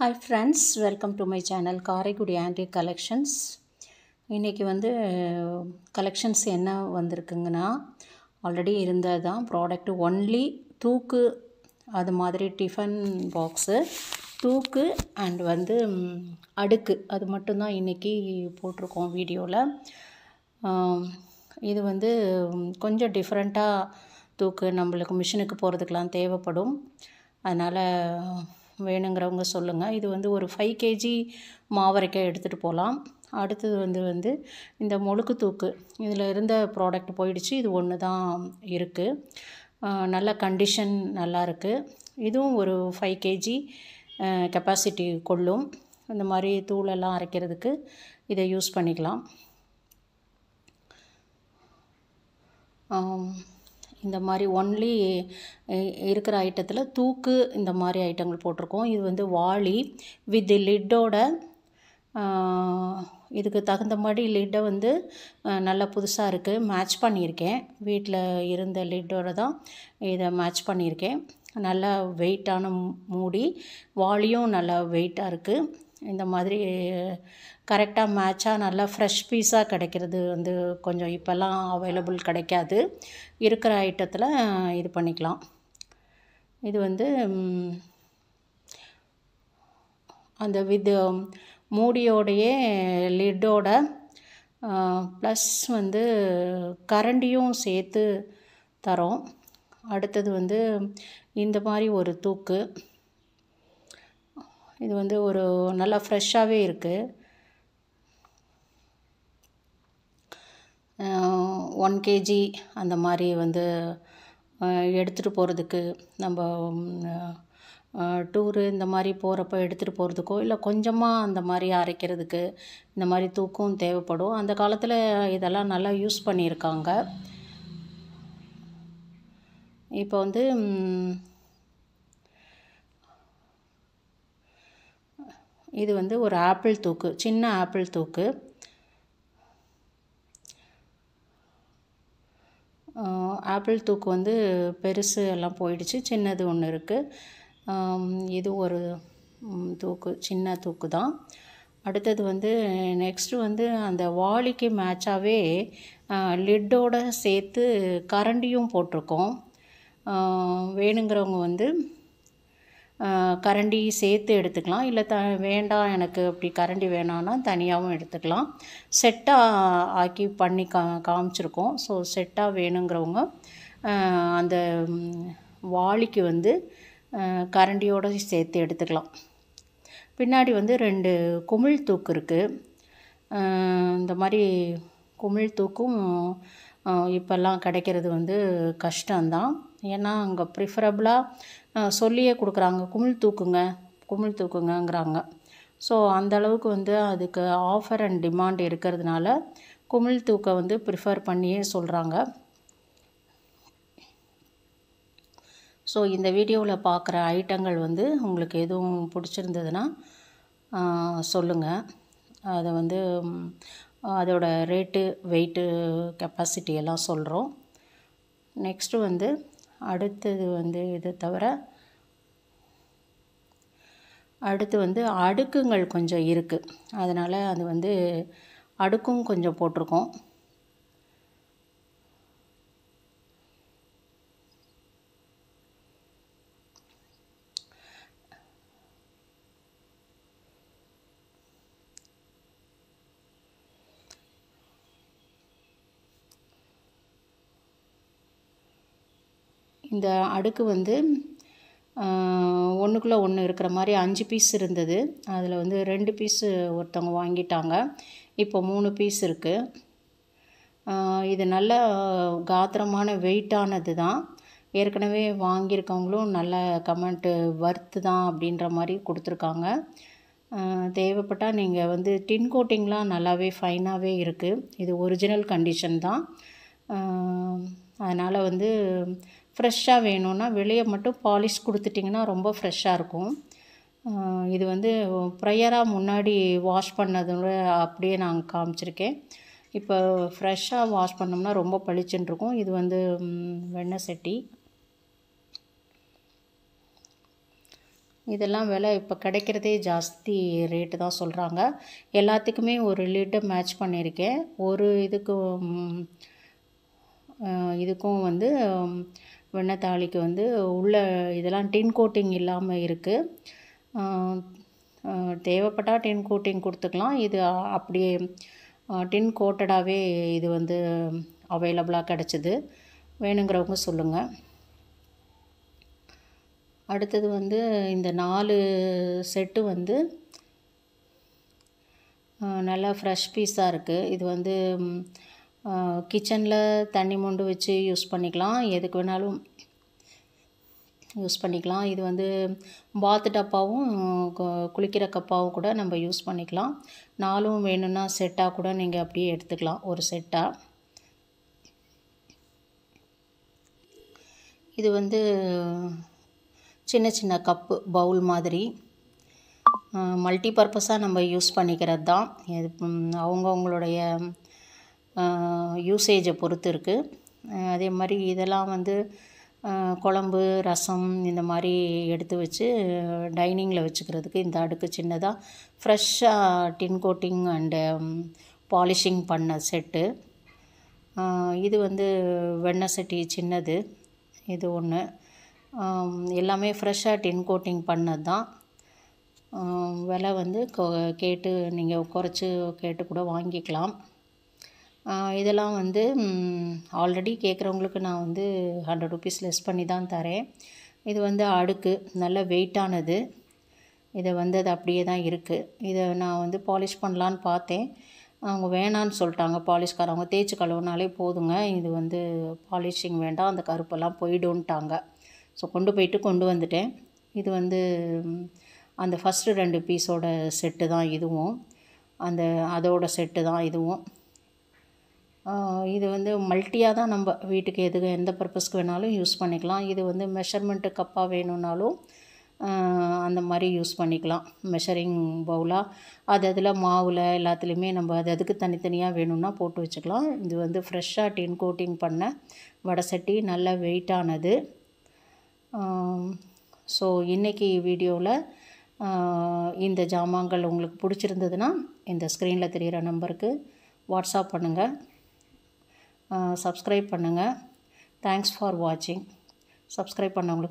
hi friends welcome to my channel Karaikudi antique collections இன்றைக்கி வந்து collections என்ன வந்திருக்குங்கன்னா ஆல்ரெடி இருந்தது தான் ப்ராடக்ட் ஒன்லி தூக்கு அது மாதிரி டிஃபன் பாக்ஸு தூக்கு அண்ட் வந்து அடுக்கு அது மட்டும்தான் இன்றைக்கி போட்டிருக்கோம் வீடியோவில் இது வந்து கொஞ்சம் டிஃப்ரெண்ட்டாக தூக்கு நம்மளுக்கு மிஷினுக்கு போகிறதுக்கெலாம் தேவைப்படும் அதனால் வேணுங்கிறவங்க சொல்லுங்கள் இது வந்து ஒரு ஃபைவ் கேஜி மாவரைக்காய் எடுத்துகிட்டு போகலாம் அடுத்தது வந்து வந்து இந்த முழுக்கு தூக்கு இதில் இருந்த ப்ராடக்ட் போயிடுச்சு இது ஒன்று தான் இருக்குது நல்ல கண்டிஷன் நல்லா இருக்குது இதுவும் ஒரு ஃபைவ் கேஜி கெப்பாசிட்டி கொள்ளும் இந்த மாதிரி தூளெல்லாம் அரைக்கிறதுக்கு இதை யூஸ் பண்ணிக்கலாம் இந்த மாதிரி ஒன்லி இருக்கிற ஐட்டத்தில் தூக்கு இந்த மாதிரி ஐட்டங்கள் போட்டிருக்கோம் இது வந்து வாளி வித் லிட்டோட இதுக்கு தகுந்த மாதிரி லிட்டை வந்து நல்லா புதுசாக இருக்குது மேட்ச் பண்ணியிருக்கேன் வீட்டில் இருந்த லிட்டோட தான் இதை மேட்ச் பண்ணியிருக்கேன் நல்லா வெயிட்டான மூடி வாளியும் நல்லா வெயிட்டாக இருக்குது இந்த மாதிரி கரெக்டாக மேட்சாக நல்லா ஃப்ரெஷ் பீஸாக கிடைக்கிறது வந்து கொஞ்சம் இப்போல்லாம் அவைலபிள் கிடைக்காது இருக்கிற ஐட்டத்தில் இது பண்ணிக்கலாம் இது வந்து அந்த வித் மூடியோடையே லிட்டோட ப்ளஸ் வந்து கரண்டியும் சேர்த்து தரோம் அடுத்தது வந்து இந்த மாதிரி ஒரு தூக்கு இது வந்து ஒரு நல்லா ஃப்ரெஷ்ஷாகவே இருக்குது ஒன் கேஜி அந்த மாதிரி வந்து எடுத்துகிட்டு போகிறதுக்கு நம்ம டூரு இந்த மாதிரி போகிறப்ப எடுத்துகிட்டு போகிறதுக்கோ இல்லை கொஞ்சமாக அந்த மாதிரி அரைக்கிறதுக்கு இந்த மாதிரி தூக்கும் தேவைப்படும் அந்த காலத்தில் இதெல்லாம் நல்லா யூஸ் பண்ணியிருக்காங்க இப்போ வந்து இது வந்து ஒரு ஆப்பிள் தூக்கு சின்ன ஆப்பிள் தூக்கு ஆப்பிள் தூக்கு வந்து பெருசு எல்லாம் போயிடுச்சு சின்னது ஒன்று இருக்குது இது ஒரு தூக்கு சின்ன தூக்கு தான் அடுத்தது வந்து நெக்ஸ்ட்டு வந்து அந்த வாலிக்கு மேட்சாகவே லிட்டோடு சேர்த்து கரண்டியும் போட்டிருக்கோம் வேணுங்கிறவங்க வந்து கரண்டி சேர்த்து எடுத்துக்கலாம் இல்லை த வேண்டாம் எனக்கு அப்படி கரண்டி வேணான்னா தனியாகவும் எடுத்துக்கலாம் செட்டாக ஆக்கி பண்ணி கா காமிச்சிருக்கோம் ஸோ செட்டாக வேணுங்கிறவங்க அந்த வாளிக்கு வந்து கரண்டியோடு சேர்த்து எடுத்துக்கலாம் பின்னாடி வந்து ரெண்டு குமிழ் தூக்கு இருக்குது இந்த மாதிரி குமிழ் தூக்கும் இப்போல்லாம் கிடைக்கிறது வந்து கஷ்டம்தான் ஏன்னா அங்கே ப்ரிஃபரபுளாக சொல்லியே கொடுக்குறாங்க குமிழ் தூக்குங்க குமிழ் தூக்குங்கிறாங்க ஸோ அந்தளவுக்கு வந்து அதுக்கு ஆஃபர் அண்ட் டிமாண்ட் இருக்கிறதுனால குமிழ் தூக்க வந்து ப்ரிஃபர் பண்ணியே சொல்கிறாங்க ஸோ இந்த வீடியோவில் பார்க்குற ஐட்டங்கள் வந்து உங்களுக்கு எதுவும் பிடிச்சிருந்ததுன்னா சொல்லுங்கள் அதை வந்து அதோடய ரேட்டு வெயிட்டு கெப்பாசிட்டி எல்லாம் சொல்கிறோம் நெக்ஸ்ட்டு வந்து அடுத்தது வந்து இதை தவிர அடுத்து வந்து அடுக்குங்கள் கொஞ்சம் இருக்குது அதனால் அது வந்து அடுக்கும் கொஞ்சம் போட்டிருக்கோம் இந்த அடுக்கு வந்து ஒன்றுக்குள்ளே ஒன்று இருக்கிற மாதிரி அஞ்சு பீஸ் இருந்தது அதில் வந்து ரெண்டு பீஸு ஒருத்தவங்க வாங்கிட்டாங்க இப்போ மூணு பீஸ் இருக்குது இது நல்ல காத்திரமான வெயிட்டானது தான் ஏற்கனவே வாங்கியிருக்கவங்களும் நல்ல கமெண்ட்டு வர்த்து தான் அப்படின்ற மாதிரி கொடுத்துருக்காங்க தேவைப்பட்டால் நீங்கள் வந்து டின் கோட்டிங்லாம் நல்லாவே ஃபைனாகவே இருக்குது இது ஒரிஜினல் கண்டிஷன் தான் அதனால் வந்து ஃப்ரெஷ்ஷாக வேணும்னா வெளியே மட்டும் பாலிஷ் கொடுத்துட்டிங்கன்னா ரொம்ப ஃப்ரெஷ்ஷாக இருக்கும் இது வந்து ப்ரையராக முன்னாடி வாஷ் பண்ணதோட அப்படியே நாங்கள் காமிச்சிருக்கேன் இப்போ ஃப்ரெஷ்ஷாக வாஷ் பண்ணோம்னா ரொம்ப பளிச்சுன்னு இருக்கும் இது வந்து வெண்ணெய் சட்டி இதெல்லாம் விலை இப்போ கிடைக்கிறதே ஜாஸ்தி ரேட்டு தான் சொல்கிறாங்க எல்லாத்துக்குமே ஒரு லிட்டை மேட்ச் பண்ணியிருக்கேன் ஒரு இதுக்கும் இதுக்கும் வந்து வெண்ணெய் வந்து உள்ள இதெல்லாம் டின் கோட்டிங் இல்லாமல் இருக்குது தேவைப்பட்டால் டின் கோட்டிங் கொடுத்துக்கலாம் இது அப்படியே டின் கோட்டடாகவே இது வந்து அவைலபிளாக கிடச்சிது வேணுங்கிறவங்க சொல்லுங்கள் அடுத்தது வந்து இந்த நாலு செட்டு வந்து நல்லா ஃப்ரெஷ் பீஸாக இருக்குது இது வந்து கிச்சனில் தண்ணி மொண்டு வச்சு யூஸ் பண்ணிக்கலாம் எதுக்கு வேணாலும் யூஸ் பண்ணிக்கலாம் இது வந்து பாத்து டப்பாவும் குளிக்கிற கப்பாவும் கூட நம்ம யூஸ் பண்ணிக்கலாம் நாலும் வேணும்னா செட்டாக கூட நீங்கள் அப்படியே எடுத்துக்கலாம் ஒரு செட்டாக இது வந்து சின்ன சின்ன கப்பு பவுல் மாதிரி மல்டி பர்பஸாக நம்ம யூஸ் பண்ணிக்கிறது தான் இது அவங்கவுங்களுடைய யூசேஜை பொறுத்து இருக்குது அதே மாதிரி இதெல்லாம் வந்து குழம்பு ரசம் இந்த மாதிரி எடுத்து வச்சு டைனிங்கில் வச்சுக்கிறதுக்கு இந்த அடுக்கு சின்னதாக ஃப்ரெஷ்ஷாக டின் கோட்டிங் அண்டு பாலிஷிங் பண்ண செட்டு இது வந்து வெண்ணெய் செட்டி சின்னது இது ஒன்று எல்லாமே ஃப்ரெஷ்ஷாக டின் கோட்டிங் பண்ணது தான் விலை வந்து கேட்டு நீங்கள் குறைச்சி கேட்டு கூட வாங்கிக்கலாம் இதெல்லாம் வந்து ஆல்ரெடி கேட்குறவங்களுக்கு நான் வந்து ஹண்ட்ரட் ருபீஸ் லெஸ் பண்ணி தான் தரேன் இது வந்து அடுக்கு நல்ல வெயிட்டானது இதை வந்து அது அப்படியே தான் இருக்குது இதை நான் வந்து பாலிஷ் பண்ணலான்னு பார்த்தேன் அவங்க வேணான்னு சொல்லிட்டாங்க பாலிஷ்காரவங்க தேய்ச்சி கழுவுனாலே போதுங்க இது வந்து பாலிஷிங் வேண்டாம் அந்த கருப்பெல்லாம் போயிடும்ட்டாங்க ஸோ கொண்டு போயிட்டு கொண்டு வந்துட்டேன் இது வந்து அந்த ஃபஸ்ட்டு ரெண்டு பீஸோட செட்டு தான் இதுவும் அந்த அதோட செட்டு தான் இதுவும் இது வந்து மல்ட்டியாக தான் நம்ம வீட்டுக்கு எதுக்கு எந்த பர்பஸ்க்கு வேணாலும் யூஸ் பண்ணிக்கலாம் இது வந்து மெஷர்மெண்ட்டு கப்பாக வேணும்னாலும் அந்த மாதிரி யூஸ் பண்ணிக்கலாம் மெஷரிங் பவுலாக அது அதில் மாவில் எல்லாத்துலேயுமே நம்ம அது அதுக்கு தனித்தனியாக வேணும்னா போட்டு வச்சுக்கலாம் இது வந்து ஃப்ரெஷ்ஷாக டின் கோட்டிங் பண்ண வடை சட்டி நல்லா வெயிட்டானது ஸோ இன்றைக்கி வீடியோவில் இந்த ஜாமான்கள் உங்களுக்கு பிடிச்சிருந்ததுன்னா இந்த ஸ்க்ரீனில் தெரிகிற நம்பருக்கு வாட்ஸ்அப் பண்ணுங்கள் சப்ஸ்கிரைப் பண்ணுங்கள் தேங்க்ஸ் ஃபார் வாட்சிங் சப்ஸ்கிரைப் பண்ணவங்களுக்கு